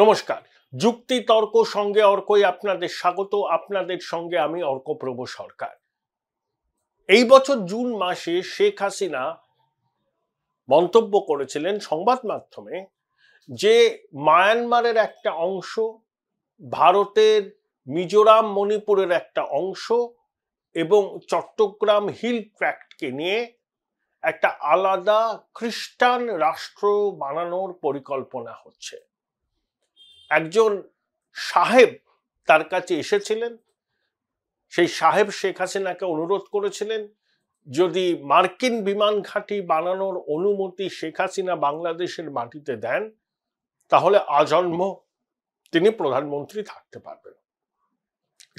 নমস্কার যুক্তি তর্ক সঙ্গে অর্কই আপনাদের স্বাগত আপনাদের সঙ্গে আমি অর্কপ্রভ সরকার এই বছর জুন মাসে শেখ হাসিনা মন্তব্য করেছিলেন সংবাদ মাধ্যমে যে মায়ানমারের একটা অংশ ভারতের মিজোরাম মণিপুরের একটা অংশ এবং চট্টগ্রাম হিল ট্র্যাক্টকে নিয়ে একটা আলাদা খ্রিস্টান রাষ্ট্র বানানোর পরিকল্পনা হচ্ছে একজন সাহেব তার কাছে এসেছিলেন সেই সাহেব শেখ হাসিনাকে অনুরোধ করেছিলেন যদি মার্কিন বিমান ঘাঁটি বানানোর অনুমতি শেখ হাসিনা বাংলাদেশের মাটিতে দেন তাহলে আজন্ম তিনি প্রধানমন্ত্রী থাকতে পারবেন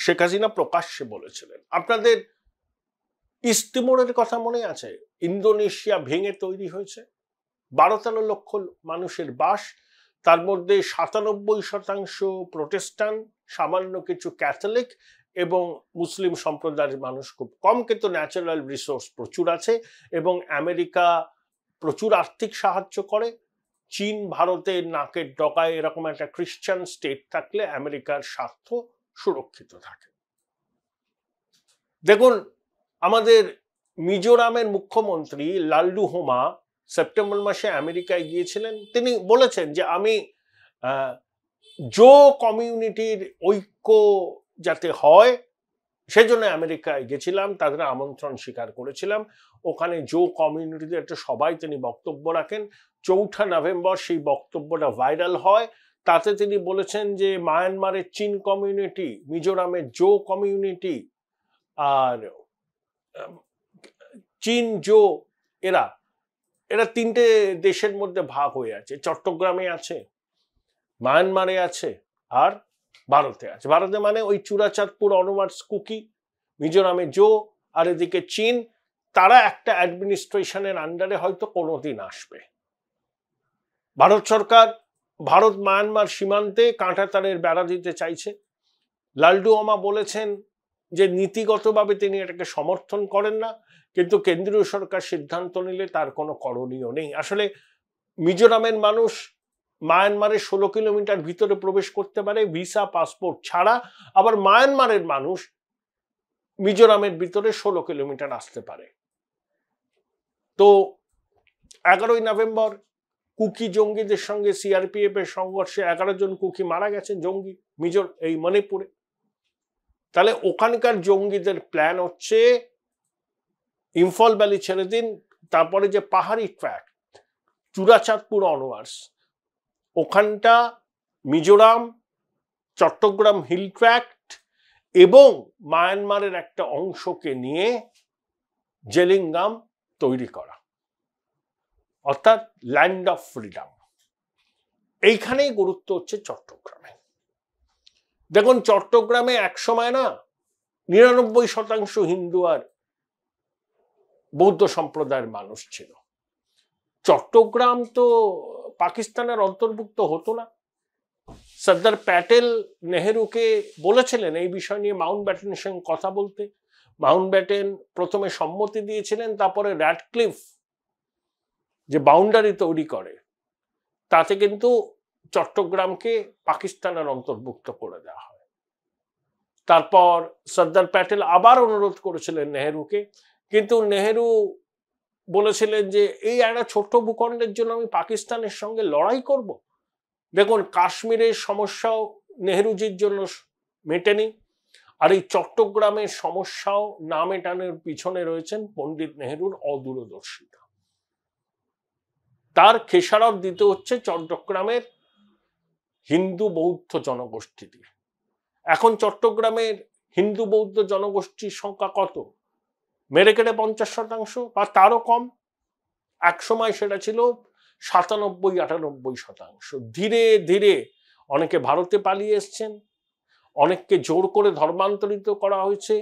শেখ হাসিনা প্রকাশ্যে বলেছিলেন আপনাদের ইস্তিমোরের কথা মনে আছে ইন্দোনেশিয়া ভেঙে তৈরি হয়েছে বারো তেরো লক্ষ মানুষের বাস তার মধ্যে সাতানব্বই শতাংশ প্রোটেস্টান সামান্য কিছু ক্যাথলিক এবং মুসলিম সম্প্রদায়ের মানুষ খুব কম কিন্তু ন্যাচারাল রিসোর্স প্রচুর আছে এবং আমেরিকা প্রচুর আর্থিক সাহায্য করে চীন ভারতে নাকের ডকায় এরকম একটা খ্রিশ্চান স্টেট থাকলে আমেরিকার স্বার্থ সুরক্ষিত থাকে দেখুন আমাদের মিজোরামের মুখ্যমন্ত্রী লাল্লু হোমা সেপ্টেম্বর মাসে আমেরিকায় গিয়েছিলেন তিনি বলেছেন যে আমি জো কমিউনিটির ঐক্য যাতে হয় সেজন্য আমেরিকায় গেছিলাম তাদের আমন্ত্রণ স্বীকার করেছিলাম ওখানে জো কমিউনিটিতে একটা সবাই তিনি বক্তব্য রাখেন চৌঠা নভেম্বর সেই বক্তব্যটা ভাইরাল হয় তাতে তিনি বলেছেন যে মায়ানমারের চীন কমিউনিটি মিজোরামের জো কমিউনিটি আর চীন জো এরা এরা তিনটে দেশের মধ্যে ভাগ হয়ে আছে চট্টগ্রামে আছে মায়ানমারে আছে আর ভারতে আছে ভারতে মানে ওই চূড়াচাঁদপুর অনুমার্স কুকি মিজোরামে জো আর এদিকে চীন তারা একটা অ্যাডমিনিস্ট্রেশনের আন্ডারে হয়তো কোনোদিন আসবে ভারত সরকার ভারত মায়ানমার সীমান্তে কাঁটাতারের বেড়া দিতে চাইছে লালডু বলেছেন যে নীতিগতভাবে তিনি এটাকে সমর্থন করেন না কিন্তু কেন্দ্রীয় সরকার সিদ্ধান্ত নিলে তার কোনো করণীয় নেই আসলে মিজোরামের মানুষ মায়ানমারের ষোলো কিলোমিটার ভিতরে প্রবেশ করতে পারে ভিসা পাসপোর্ট ছাড়া আবার মায়ানমারের মানুষ মিজোরামের ভিতরে ষোলো কিলোমিটার আসতে পারে তো এগারোই নভেম্বর কুকি জঙ্গিদের সঙ্গে সিআরপিএফ এর সংঘর্ষে এগারো জন কুকি মারা গেছে জঙ্গি মিজোর এই মণিপুরে তাহলে ওখানকার জঙ্গিদের প্ল্যান হচ্ছে ইম্ফল ভ্যালি ছেড়ে দিন তারপরে যে পাহাড়ি ট্র্যাক চূড়াচাঁদপুর অনওয়ার্স ওখানটা মিজোরাম চট্টগ্রাম হিল ট্র্যাক্ট এবং মায়ানমারের একটা অংশকে নিয়ে জেলিঙ্গাম তৈরি করা অর্থাৎ ল্যান্ড অফ ফ্রিডম এইখানেই গুরুত্ব হচ্ছে চট্টগ্রামে দেখুন চট্টগ্রামে এক সময় না নিরানব্বই শতাংশ হিন্দু আর বৌদ্ধ সম্প্রদায়ের মানুষ ছিল চট্টগ্রাম তো পাকিস্তানের অন্তর্ভুক্ত হতো না সর্দার প্যাটেল নেহেরুকে বলেছিলেন এই বিষয় নিয়ে মাউন্ট ব্যাটেনের সঙ্গে কথা বলতে মাউন্ট ব্যাটেন প্রথমে সম্মতি দিয়েছিলেন তারপরে র্যাডক্লিফ যে বাউন্ডারি তৈরি করে তাতে কিন্তু চট্টগ্রামকে পাকিস্তানের অন্তর্ভুক্ত করে দেওয়া হয় তারপর সর্দার প্যাটেল আবার অনুরোধ করেছিলেন নেহেরুকে কিন্তু নেহেরু বলেছিলেন যে এই একটা ছোট্ট ভূখণ্ডের জন্য আমি পাকিস্তানের সঙ্গে লড়াই করব। দেখুন কাশ্মীরের সমস্যাও নেহেরুজির জন্য মেটেনি আর এই চট্টগ্রামের সমস্যাও না মেটানোর পিছনে রয়েছেন পণ্ডিত নেহেরুর অদূরদর্শিতা তার খেসারত দিতে হচ্ছে চট্টগ্রামের হিন্দু বৌদ্ধ জনগোষ্ঠীটি এখন চট্টগ্রামের হিন্দু বৌদ্ধ জনগোষ্ঠীর সংখ্যা কত মেরে কেটে পঞ্চাশ শতাংশ বা তারও কম এক সময় সেটা ছিল সাতানব্বই আটানব্বই শতাংশ ধীরে ধীরে অনেকে ভারতে পালিয়ে এসছেন অনেককে জোর করে ধর্মান্তরিত করা হয়েছে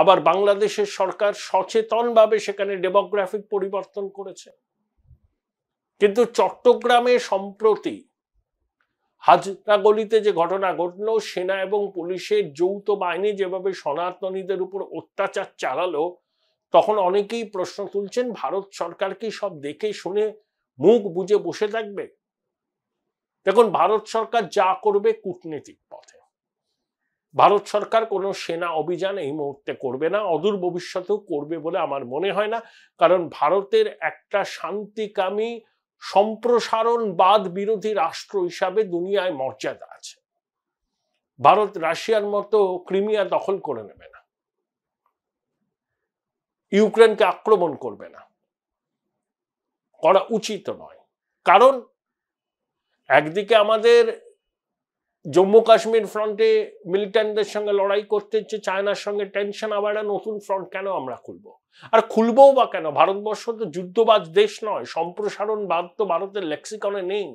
আবার বাংলাদেশের সরকার সচেতনভাবে সেখানে ডেমোগ্রাফিক পরিবর্তন করেছে কিন্তু চট্টগ্রামে সম্প্রতি হাজরাগলিতে যে ঘটনা ঘটল সেনা এবং পুলিশের যৌথ বাহিনী যেভাবে সনাতনীদের উপর অত্যাচার চালালো তখন অনেকেই প্রশ্ন তুলছেন ভারত সরকার কি সব দেখে শুনে মুখ বুঝে বসে থাকবে দেখুন ভারত সরকার যা করবে কূটনীতিক পথে ভারত সরকার কোনো সেনা অভিযান এই মুহূর্তে করবে না অদূর ভবিষ্যতেও করবে বলে আমার মনে হয় না কারণ ভারতের একটা শান্তিকামী সম্প্রসারণবাদ বিরোধী রাষ্ট্র হিসাবে দুনিয়ায় মর্যাদা আছে ভারত রাশিয়ার মতো ক্রিমিয়া দখল করে নেবে না ইউক্রেনকে আক্রমণ করবে না করা উচিত নয় কারণ একদিকে আমাদের জম্মু কাশ্মীর ফ্রন্টে মিলিটারিদের সঙ্গে লড়াই করতে হচ্ছে চায়নার সঙ্গে টেনশন আবার নতুন ফ্রন্ট কেন আমরা খুলবো আর খুলবও বা কেন ভারতবর্ষ তো যুদ্ধবাজ দেশ নয় সম্প্রসারণবাদ তো ভারতের লেক্সিকনে নেই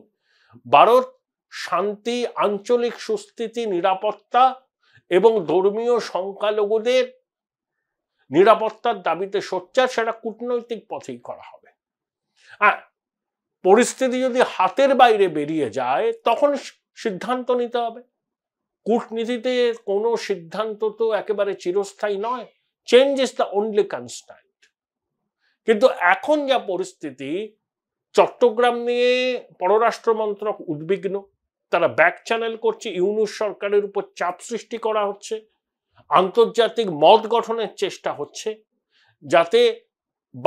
ভারত শান্তি আঞ্চলিক সুস্থিতি নিরাপত্তা এবং ধর্মীয় সংখ্যালঘুদের নিরাপত্তার দাবিতে সোচ্চার সেটা কূটনৈতিক পথেই করা হবে আর পরিস্থিতি যদি হাতের বাইরে বেরিয়ে যায় তখন সিদ্ধান্ত নিতে হবে কূটনীতিতে কোনো সিদ্ধান্ত তো একেবারে চিরস্থায়ী নয় change is the only constant কিন্তু এখন যা পরিস্থিতি চট্টগ্রাম নিয়ে পররাষ্ট্র মন্ত্রক উদ্বিগ্ন তারা ব্যাক চ্যানেল করছে ইউনুস সরকারের উপর চাপ সৃষ্টি করা হচ্ছে আন্তর্জাতিক মত গঠনের চেষ্টা হচ্ছে যাতে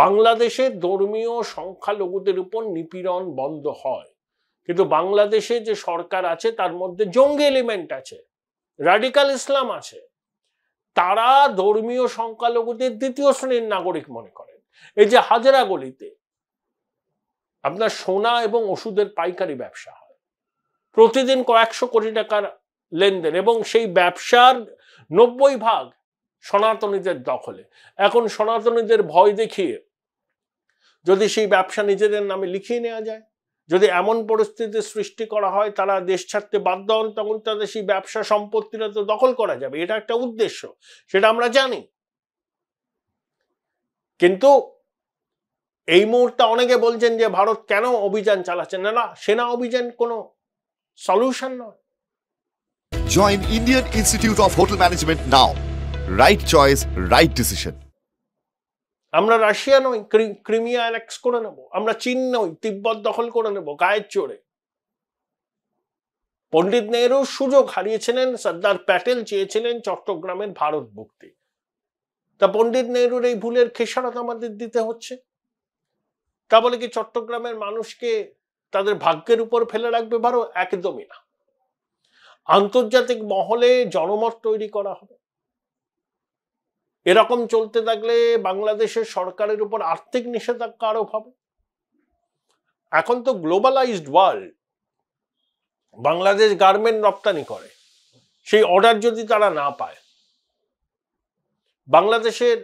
বাংলাদেশে ধর্মীয় সংখ্যালঘুদের উপর নিপীড়ন বন্ধ হয় কিন্তু বাংলাদেশে যে সরকার আছে তার মধ্যে জঙ্গি এলিমেন্ট আছে রাডিকাল ইসলাম আছে তারা ধর্মীয় সংখ্যালঘুদের দ্বিতীয় শ্রেণীর নাগরিক মনে করেন এই যে হাজারা গলিতে আপনার সোনা এবং ওষুধের পাইকারি ব্যবসা হয় প্রতিদিন কয়েকশো কোটি টাকার লেনদেন এবং সেই ব্যবসার নব্বই ভাগ সনাতনীদের দখলে এখন সনাতনীদের ভয় দেখিয়ে যদি সেই ব্যবসা নিজেদের নামে লিখিয়ে নেওয়া যায় যদি এমন পরিস্থিতির সৃষ্টি করা হয় তারা দেশ ছাড়তে বাধ্য হন তখন তাদের সেই ব্যবসা সম্পত্তিটা তো দখল করা যাবে এটা একটা উদ্দেশ্য সেটা আমরা জানি কিন্তু এই মুহূর্তে অনেকে বলছেন যে ভারত কেন অভিযান চালাচ্ছে না না সেনা অভিযান কোনো সলিউশন নয় join Indian Institute of Hotel Management now right choice right decision আমরা রাশিয়া নই ক্রিমিয়া অ্যানেক্স করে নেব আমরা চীন নই তিব্বত দখল করে নেব গায়ের চোরে পণ্ডিত নেহরু সুযোগ হারিয়েছিলেন সর্দার প্যাটেল চেয়েছিলেন চট্টগ্রামের ভারত মুক্তি তা পণ্ডিত নেহরুর এই ভুলের খেসারত আমাদের দিতে হচ্ছে তা বলে কি চট্টগ্রামের মানুষকে তাদের ভাগ্যের উপর ফেলে রাখবে ভারত একদমই না আন্তর্জাতিক মহলে জনমত তৈরি করা হবে এরকম চলতে থাকলে বাংলাদেশের সরকারের উপর আর্থিক নিষেধাজ্ঞা আরোপ হবে এখন তো গ্লোবালাইজড ওয়ার্ল্ড বাংলাদেশ গার্মেন্ট রপ্তানি করে সেই অর্ডার যদি তারা না পায় বাংলাদেশের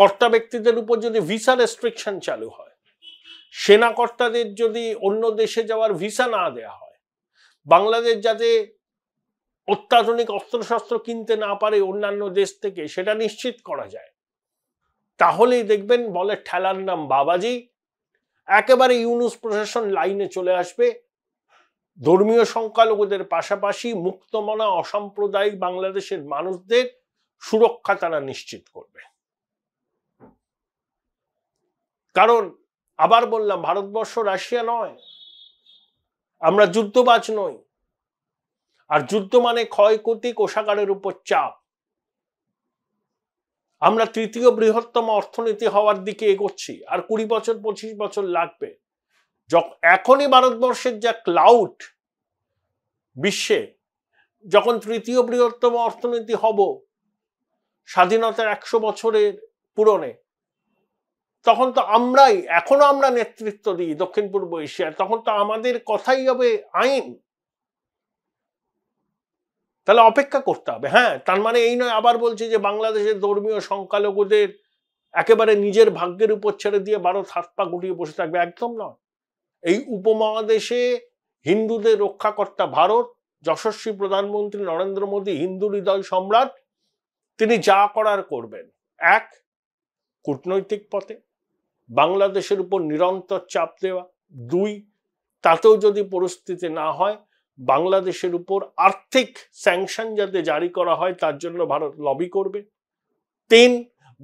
কর্তা ব্যক্তিদের উপর যদি ভিসা রেস্ট্রিকশন চালু হয় সেনা কর্তাদের যদি অন্য দেশে যাওয়ার ভিসা না দেয়া হয় বাংলাদেশ যাতে অত্যাধুনিক অস্ত্রশস্ত্র কিনতে না পারে অন্যান্য দেশ থেকে সেটা নিশ্চিত করা যায় তাহলেই দেখবেন বলে ঠেলার নাম বাবাজি একেবারে ইউনুস প্রশাসন লাইনে চলে আসবে ধর্মীয় সংখ্যালঘুদের পাশাপাশি মুক্তমনা অসাম্প্রদায়িক বাংলাদেশের মানুষদের সুরক্ষা তারা নিশ্চিত করবে কারণ আবার বললাম ভারতবর্ষ রাশিয়া নয় আমরা যুদ্ধবাজ নই আর যুদ্ধ মানে ক্ষয়ক্ষতি কোষাগারের উপর চাপ আমরা তৃতীয় বৃহত্তম অর্থনীতি হওয়ার দিকে এগোচ্ছি আর কুড়ি বছর পঁচিশ বছর লাগবে এখনই ভারতবর্ষের যা ক্লাউড বিশ্বে যখন তৃতীয় বৃহত্তম অর্থনীতি হব স্বাধীনতার একশো বছরের পূরণে তখন তো আমরাই এখনো আমরা নেতৃত্ব দিই দক্ষিণ পূর্ব এশিয়ার তখন তো আমাদের কথাই হবে আইন তাহলে অপেক্ষা করতে হবে হ্যাঁ তার মানে এই নয় আবার বলছি যে বাংলাদেশের ধর্মীয় সংখ্যালঘুদের একেবারে নিজের ভাগ্যের উপর ছেড়ে দিয়ে ভারত হাত পা গুটিয়ে বসে থাকবে একদম নয় এই উপমহাদেশে হিন্দুদের রক্ষাকর্তা ভারত যশস্বী প্রধানমন্ত্রী নরেন্দ্র মোদী হিন্দু হৃদয় সম্রাট তিনি যা করার করবেন এক কূটনৈতিক পথে বাংলাদেশের উপর নিরন্তর চাপ দেওয়া দুই তাতেও যদি পরিস্থিতি না হয় বাংলাদেশের উপর আর্থিক স্যাংশন যাতে জারি করা হয় তার জন্য ভারত লবি করবে তিন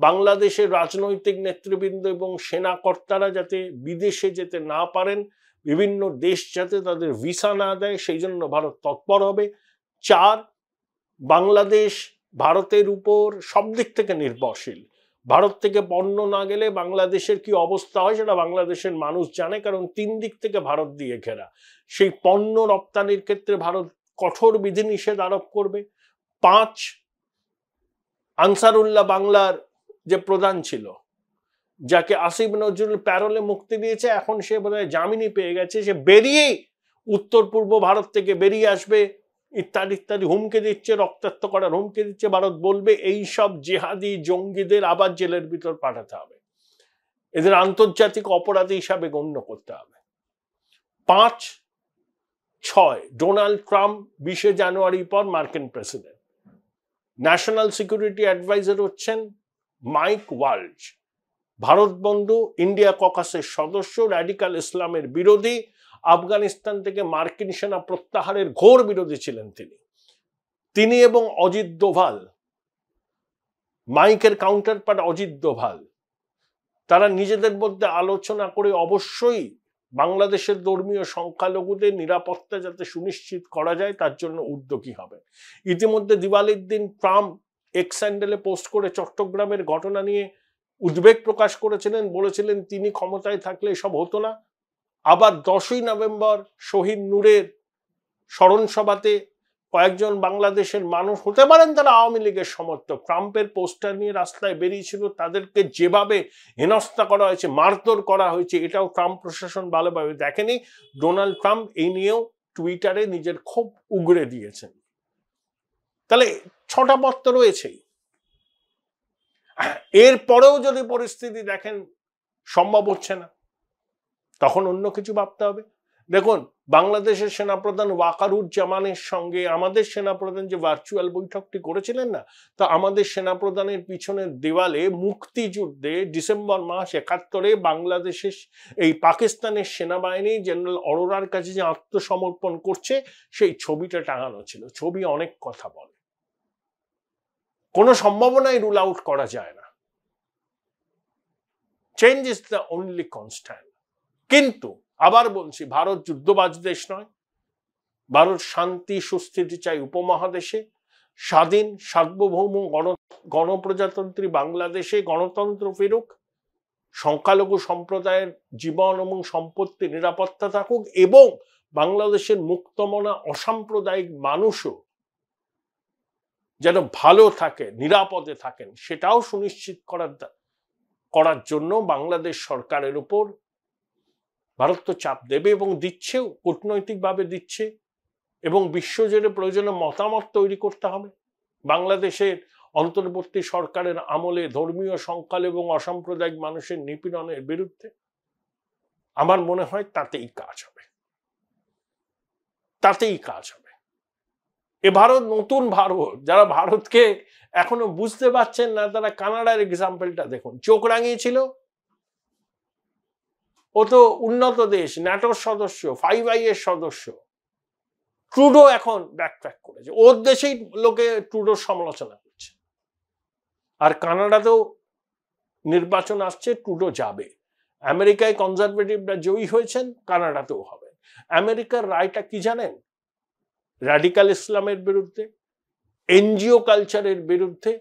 বাংলাদেশের রাজনৈতিক নেতৃবৃন্দ এবং সেনা কর্তারা যাতে বিদেশে যেতে না পারেন বিভিন্ন দেশ যাতে তাদের ভিসা না দেয় সেই জন্য ভারত তৎপর হবে চার বাংলাদেশ ভারতের উপর সব দিক থেকে নির্ভরশীল ভারত থেকে পণ্য না গেলে বাংলাদেশের কি অবস্থা হয় সেটা বাংলাদেশের মানুষ জানে কারণ তিন দিক থেকে ভারত দিয়ে ঘেরা সেই পণ্য রপ্তানির ক্ষেত্রে ভারত কঠোর বিধিনিষেধ আরোপ করবে পাঁচ আনসারুল্লাহ বাংলার যে প্রধান ছিল যাকে আসিফ নজরুল প্যারোলে মুক্তি দিয়েছে এখন সে বোধহয় জামিনি পেয়ে গেছে সে বেরিয়েই উত্তর পূর্ব ভারত থেকে বেরিয়ে আসবে ইত্যাদি ইত্যাদি হুমকে দিচ্ছে রক্তাক্ত করার হুমকে দিচ্ছে ভারত বলবে এই সব জেহাদি জঙ্গিদের আবার জেলের ভিতর পাঠাতে হবে এদের আন্তর্জাতিক অপরাধী হিসাবে গণ্য করতে হবে পাঁচ ছয় ডোনাল্ড ট্রাম্প বিশে জানুয়ারি পর মার্কিন প্রেসিডেন্ট ন্যাশনাল সিকিউরিটি অ্যাডভাইজার হচ্ছেন মাইক ওয়ার্ল্ড ভারত বন্ধু ইন্ডিয়া ককাসের সদস্য র্যাডিক্যাল ইসলামের বিরোধী আফগানিস্তান থেকে মার্কিন সেনা প্রত্যাহারের ঘোর বিরোধী ছিলেন তিনি তিনি এবং অজিত দোভাল মাইকের কাউন্টার পার্ট অজিত দোভাল তারা নিজেদের মধ্যে আলোচনা করে অবশ্যই বাংলাদেশের ধর্মীয় সংখ্যালঘুদের নিরাপত্তা যাতে সুনিশ্চিত করা যায় তার জন্য উদ্যোগী হবে ইতিমধ্যে দিওয়ালির দিন ট্রাম্প এক্স স্যান্ডেলে পোস্ট করে চট্টগ্রামের ঘটনা নিয়ে উদ্বেগ প্রকাশ করেছিলেন বলেছিলেন তিনি ক্ষমতায় থাকলে এসব হতো না আবার দশই নভেম্বর শহীদ নূরের স্মরণসভাতে কয়েকজন বাংলাদেশের মানুষ হতে পারেন তারা আওয়ামী লীগের সমর্থক ট্রাম্পের পোস্টার নিয়ে রাস্তায় বেরিয়েছিল তাদেরকে যেভাবে হেনস্থা করা হয়েছে মারধর করা হয়েছে এটাও ট্রাম্প প্রশাসন ভালোভাবে দেখেনি ডোনাল্ড ট্রাম্প এই নিয়েও টুইটারে নিজের খুব উগড়ে দিয়েছেন তাহলে ছটা পথ তো রয়েছেই এরপরেও যদি পরিস্থিতি দেখেন সম্ভব হচ্ছে না তখন অন্য কিছু ভাবতে হবে দেখুন বাংলাদেশের সেনাপ্রধান ওয়াকারুজ্জামানের জামানের সঙ্গে আমাদের সেনাপ্রধান যে ভার্চুয়াল বৈঠকটি করেছিলেন না তা আমাদের সেনাপ্রধানের পিছনের দেওয়ালে মুক্তিযুদ্ধে ডিসেম্বর মাস একাত্তরে বাংলাদেশের এই পাকিস্তানের সেনাবাহিনী জেনারেল অরোরার কাছে যে আত্মসমর্পণ করছে সেই ছবিটা টাঙানো ছিল ছবি অনেক কথা বলে কোনো সম্ভাবনাই রুল আউট করা যায় না change is the only constant কিন্তু আবার বলছি ভারত যুদ্ধবাজ দেশ নয় ভারত শান্তি সুস্থিতি চাই উপমহাদেশে স্বাধীন সার্বভৌম গণ গণপ্রজাতন্ত্রী বাংলাদেশে গণতন্ত্র ফেরুক সংখ্যালঘু সম্প্রদায়ের জীবন এবং সম্পত্তি নিরাপত্তা থাকুক এবং বাংলাদেশের মুক্তমনা অসাম্প্রদায়িক মানুষও যেন ভালো থাকে নিরাপদে থাকেন সেটাও সুনিশ্চিত করার করার জন্য বাংলাদেশ সরকারের উপর ভারত তো চাপ দেবে এবং দিচ্ছেও কূটনৈতিকভাবে দিচ্ছে এবং বিশ্বজুড়ে প্রয়োজনে মতামত তৈরি করতে হবে বাংলাদেশের অন্তর্বর্তী সরকারের আমলে ধর্মীয় সংকাল এবং অসাম্প্রদায়িক মানুষের নিপীড়নের বিরুদ্ধে আমার মনে হয় তাতেই কাজ হবে তাতেই কাজ হবে এ ভারত নতুন ভারত যারা ভারতকে এখনো বুঝতে পারছেন না তারা কানাডার এক্সাম্পলটা দেখুন চোখ রাঙিয়েছিল ও তো উন্নত দেশ ন্যাটোর সদস্য ফাইভ আই এর সদস্য ট্রুডো এখন ব্যাকট্র্যাক করেছে ওর দেশেই লোকে ট্রুডোর সমালোচনা করছে আর কানাডাতেও নির্বাচন আসছে ট্রুডো যাবে আমেরিকায় কনজারভেটিভরা জয়ী হয়েছেন কানাডাতেও হবে আমেরিকার রায়টা কি জানেন র্যাডিক্যাল ইসলামের বিরুদ্ধে এনজিও কালচারের বিরুদ্ধে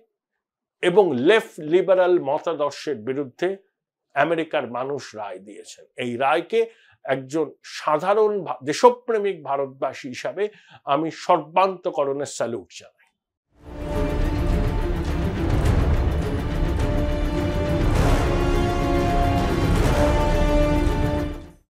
এবং লেফট লিবারাল মতাদর্শের বিরুদ্ধে আমেরিকার মানুষ রায় দিয়েছেন এই রায়কে একজন সাধারণ দেশপ্রেমিক ভারতবাসী হিসাবে আমি সর্বান্তকরণের স্যালুট জানাই